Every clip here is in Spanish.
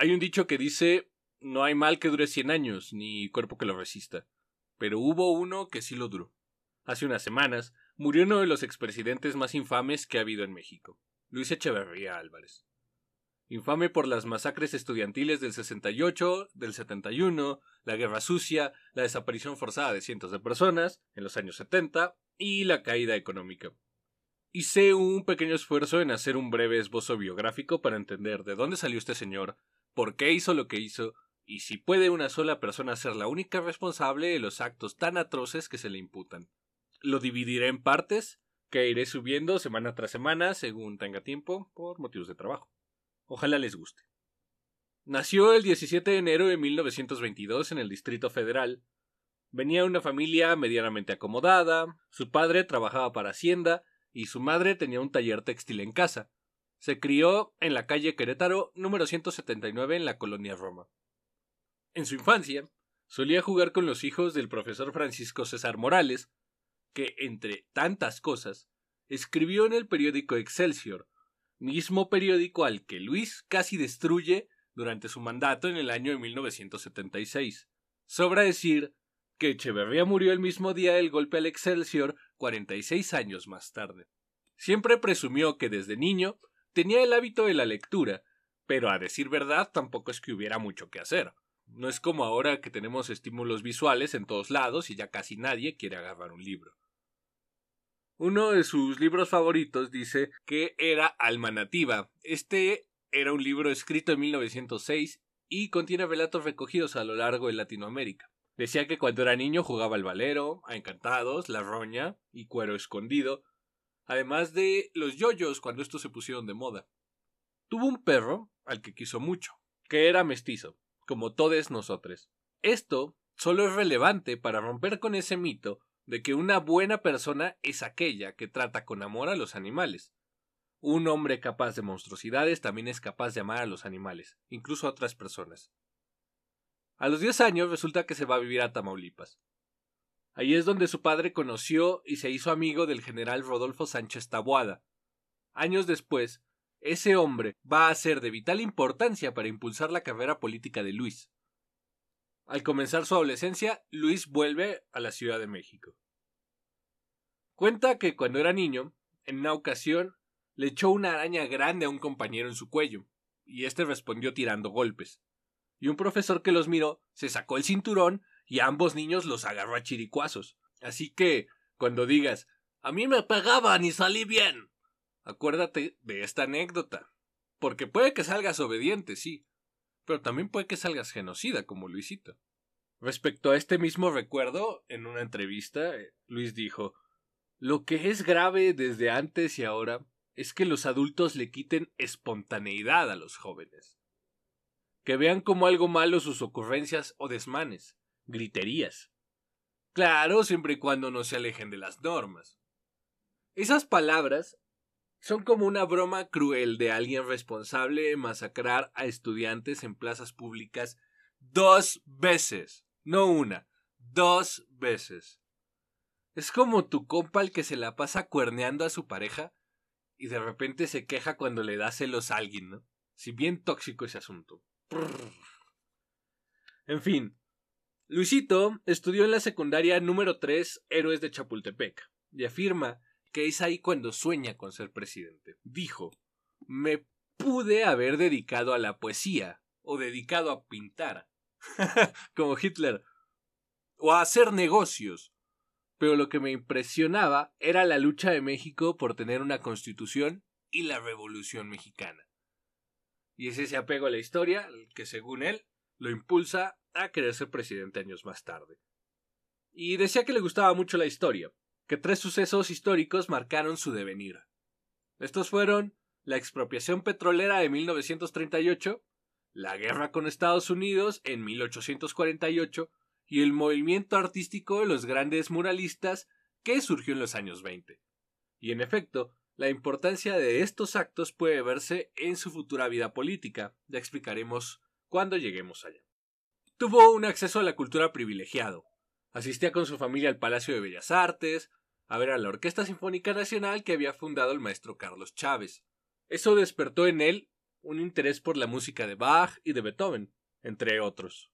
Hay un dicho que dice, no hay mal que dure 100 años, ni cuerpo que lo resista. Pero hubo uno que sí lo duró. Hace unas semanas murió uno de los expresidentes más infames que ha habido en México, Luis Echeverría Álvarez. Infame por las masacres estudiantiles del 68, del 71, la guerra sucia, la desaparición forzada de cientos de personas en los años 70 y la caída económica. Hice un pequeño esfuerzo en hacer un breve esbozo biográfico para entender de dónde salió este señor, por qué hizo lo que hizo y si puede una sola persona ser la única responsable de los actos tan atroces que se le imputan. Lo dividiré en partes que iré subiendo semana tras semana según tenga tiempo por motivos de trabajo. Ojalá les guste. Nació el 17 de enero de 1922 en el Distrito Federal. Venía de una familia medianamente acomodada, su padre trabajaba para Hacienda y su madre tenía un taller textil en casa. Se crió en la calle Querétaro número 179 en la colonia Roma. En su infancia, solía jugar con los hijos del profesor Francisco César Morales, que, entre tantas cosas, escribió en el periódico Excelsior, mismo periódico al que Luis casi destruye durante su mandato en el año de 1976. Sobra decir que Echeverría murió el mismo día del golpe al Excelsior 46 años más tarde. Siempre presumió que desde niño Tenía el hábito de la lectura, pero a decir verdad tampoco es que hubiera mucho que hacer. No es como ahora que tenemos estímulos visuales en todos lados y ya casi nadie quiere agarrar un libro. Uno de sus libros favoritos dice que era Alma Nativa. Este era un libro escrito en 1906 y contiene relatos recogidos a lo largo de Latinoamérica. Decía que cuando era niño jugaba al valero, a encantados, la roña y cuero escondido, además de los yoyos cuando estos se pusieron de moda. Tuvo un perro al que quiso mucho, que era mestizo, como todos nosotros. Esto solo es relevante para romper con ese mito de que una buena persona es aquella que trata con amor a los animales. Un hombre capaz de monstruosidades también es capaz de amar a los animales, incluso a otras personas. A los 10 años resulta que se va a vivir a Tamaulipas. Ahí es donde su padre conoció y se hizo amigo del general Rodolfo Sánchez Taboada. Años después, ese hombre va a ser de vital importancia para impulsar la carrera política de Luis. Al comenzar su adolescencia, Luis vuelve a la Ciudad de México. Cuenta que cuando era niño, en una ocasión, le echó una araña grande a un compañero en su cuello, y este respondió tirando golpes. Y un profesor que los miró se sacó el cinturón y a ambos niños los agarró a chiricuazos. Así que, cuando digas, a mí me pegaban y salí bien, acuérdate de esta anécdota. Porque puede que salgas obediente, sí, pero también puede que salgas genocida, como Luisito. Respecto a este mismo recuerdo, en una entrevista, eh, Luis dijo Lo que es grave desde antes y ahora es que los adultos le quiten espontaneidad a los jóvenes, que vean como algo malo sus ocurrencias o desmanes, griterías. Claro, siempre y cuando no se alejen de las normas. Esas palabras son como una broma cruel de alguien responsable de masacrar a estudiantes en plazas públicas dos veces, no una, dos veces. Es como tu compa el que se la pasa cuerneando a su pareja y de repente se queja cuando le da celos a alguien, ¿no? Si bien tóxico ese asunto. En fin, Luisito estudió en la secundaria número 3 Héroes de Chapultepec y afirma que es ahí cuando sueña con ser presidente. Dijo, me pude haber dedicado a la poesía o dedicado a pintar, como Hitler, o a hacer negocios. Pero lo que me impresionaba era la lucha de México por tener una constitución y la revolución mexicana. Y es ese apego a la historia que, según él, lo impulsa a querer ser presidente años más tarde. Y decía que le gustaba mucho la historia, que tres sucesos históricos marcaron su devenir. Estos fueron la expropiación petrolera de 1938, la guerra con Estados Unidos en 1848 y el movimiento artístico de los grandes muralistas que surgió en los años 20. Y en efecto, la importancia de estos actos puede verse en su futura vida política, ya explicaremos cuando lleguemos allá. Tuvo un acceso a la cultura privilegiado. Asistía con su familia al Palacio de Bellas Artes, a ver a la Orquesta Sinfónica Nacional que había fundado el maestro Carlos Chávez. Eso despertó en él un interés por la música de Bach y de Beethoven, entre otros.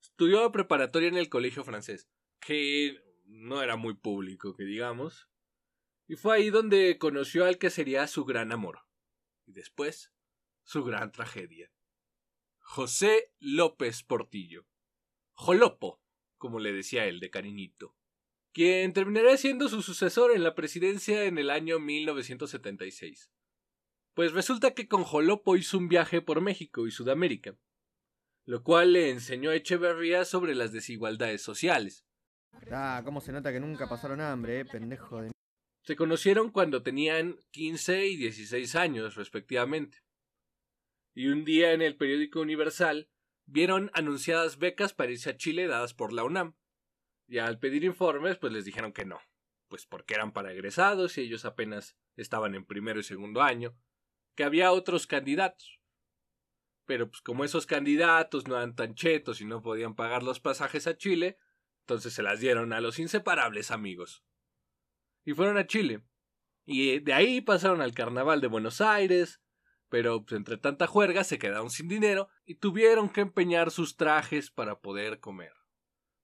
Estudió preparatoria en el colegio francés, que no era muy público, que digamos, y fue ahí donde conoció al que sería su gran amor, y después su gran tragedia. José López Portillo. Jolopo, como le decía él de cariñito. Quien terminará siendo su sucesor en la presidencia en el año 1976. Pues resulta que con Jolopo hizo un viaje por México y Sudamérica, lo cual le enseñó a Echeverría sobre las desigualdades sociales. Ah, cómo se nota que nunca pasaron hambre, eh, pendejo Se conocieron cuando tenían 15 y 16 años, respectivamente y un día en el periódico Universal vieron anunciadas becas para irse a Chile dadas por la UNAM. Y al pedir informes, pues les dijeron que no, pues porque eran para egresados y ellos apenas estaban en primero y segundo año, que había otros candidatos. Pero pues como esos candidatos no eran tan chetos y no podían pagar los pasajes a Chile, entonces se las dieron a los inseparables amigos. Y fueron a Chile. Y de ahí pasaron al Carnaval de Buenos Aires, pero pues, entre tanta juerga se quedaron sin dinero y tuvieron que empeñar sus trajes para poder comer.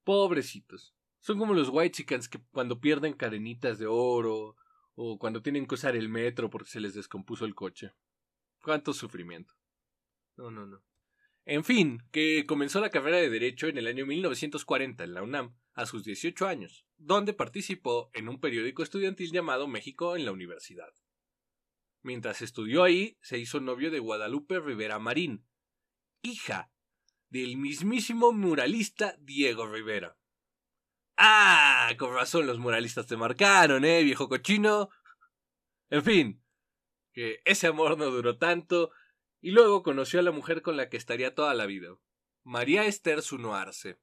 Pobrecitos. Son como los white chickens que cuando pierden cadenitas de oro o cuando tienen que usar el metro porque se les descompuso el coche. Cuánto sufrimiento. No, no, no. En fin, que comenzó la carrera de Derecho en el año 1940 en la UNAM, a sus 18 años, donde participó en un periódico estudiantil llamado México en la Universidad. Mientras estudió ahí, se hizo novio de Guadalupe Rivera Marín, hija del mismísimo muralista Diego Rivera. Ah, con razón los muralistas te marcaron, ¿eh, viejo cochino? En fin, que ese amor no duró tanto, y luego conoció a la mujer con la que estaría toda la vida, María Esther Arce,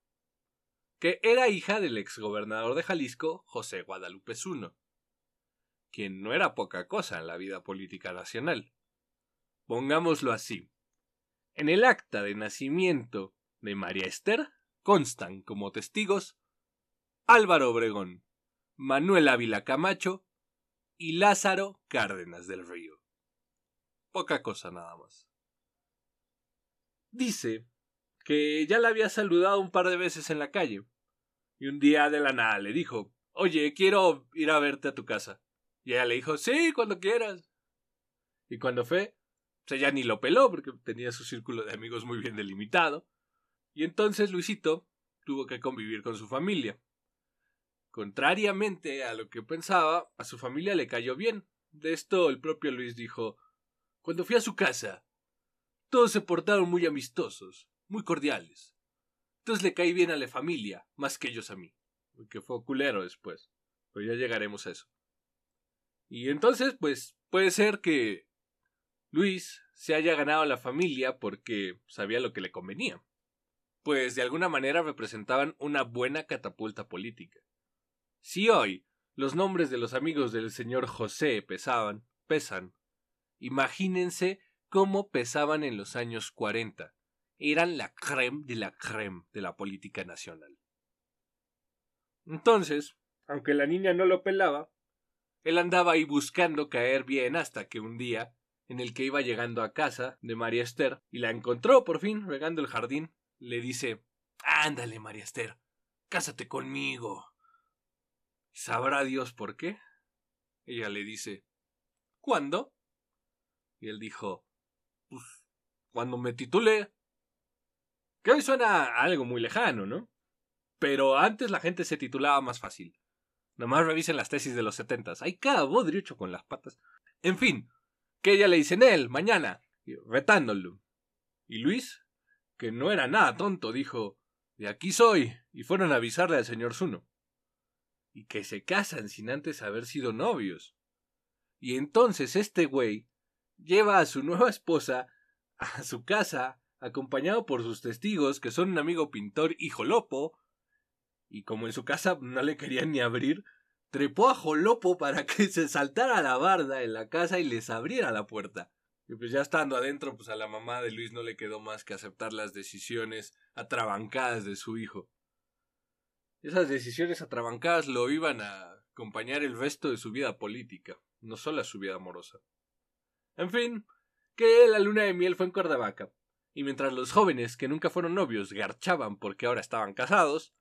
que era hija del exgobernador de Jalisco, José Guadalupe Zuno quien no era poca cosa en la vida política nacional. Pongámoslo así. En el acta de nacimiento de María Esther constan como testigos Álvaro Obregón, Manuel Ávila Camacho y Lázaro Cárdenas del Río. Poca cosa nada más. Dice que ya la había saludado un par de veces en la calle, y un día de la nada le dijo Oye, quiero ir a verte a tu casa. Y ella le dijo, sí, cuando quieras. Y cuando fue, sea, ya ni lo peló porque tenía su círculo de amigos muy bien delimitado. Y entonces Luisito tuvo que convivir con su familia. Contrariamente a lo que pensaba, a su familia le cayó bien. De esto el propio Luis dijo Cuando fui a su casa, todos se portaron muy amistosos, muy cordiales. Entonces le caí bien a la familia, más que ellos a mí. Que fue culero después. Pero ya llegaremos a eso. Y entonces, pues, puede ser que Luis se haya ganado la familia porque sabía lo que le convenía. Pues de alguna manera representaban una buena catapulta política. Si hoy los nombres de los amigos del señor José pesaban, pesan, imagínense cómo pesaban en los años 40. Eran la creme de la creme de la política nacional. Entonces, aunque la niña no lo pelaba, él andaba ahí buscando caer bien hasta que un día, en el que iba llegando a casa de María Esther, y la encontró por fin regando el jardín, le dice Ándale, María Esther, cásate conmigo. ¿Sabrá Dios por qué? Ella le dice ¿Cuándo? Y él dijo Pues cuando me titulé. Que hoy suena algo muy lejano, ¿no? Pero antes la gente se titulaba más fácil. Nomás revisen las tesis de los setentas. Hay cada bodriucho con las patas. En fin, que ella le dice, en él, mañana, retándolo. Y Luis, que no era nada tonto, dijo, de aquí soy, y fueron a avisarle al señor Zuno. Y que se casan sin antes haber sido novios. Y entonces este güey lleva a su nueva esposa a su casa, acompañado por sus testigos, que son un amigo pintor y jolopo, y como en su casa no le querían ni abrir, trepó a Jolopo para que se saltara la barda en la casa y les abriera la puerta. Y pues ya estando adentro, pues a la mamá de Luis no le quedó más que aceptar las decisiones atrabancadas de su hijo. Esas decisiones atrabancadas lo iban a acompañar el resto de su vida política, no solo su vida amorosa. En fin, que la luna de miel fue en cordavaca y mientras los jóvenes que nunca fueron novios garchaban porque ahora estaban casados,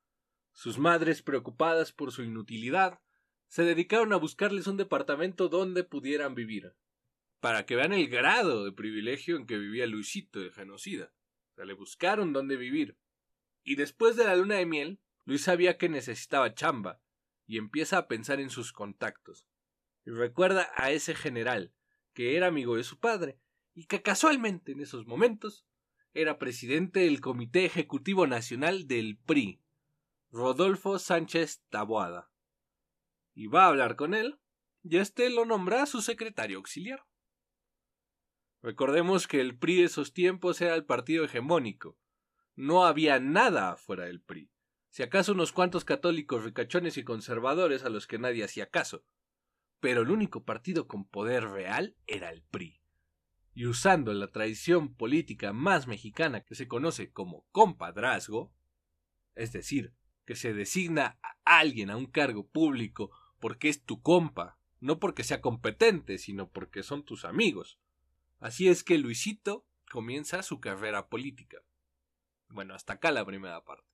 sus madres, preocupadas por su inutilidad, se dedicaron a buscarles un departamento donde pudieran vivir. Para que vean el grado de privilegio en que vivía Luisito de genocida. le buscaron dónde vivir. Y después de la luna de miel, Luis sabía que necesitaba chamba y empieza a pensar en sus contactos. Y recuerda a ese general, que era amigo de su padre, y que casualmente en esos momentos era presidente del Comité Ejecutivo Nacional del PRI. Rodolfo Sánchez Taboada, y va a hablar con él, y este lo nombra su secretario auxiliar. Recordemos que el PRI de esos tiempos era el partido hegemónico. No había nada fuera del PRI. Si acaso unos cuantos católicos ricachones y conservadores a los que nadie hacía caso. Pero el único partido con poder real era el PRI. Y usando la tradición política más mexicana que se conoce como compadrazgo, es decir, que se designa a alguien a un cargo público porque es tu compa, no porque sea competente, sino porque son tus amigos. Así es que Luisito comienza su carrera política. Bueno, hasta acá la primera parte.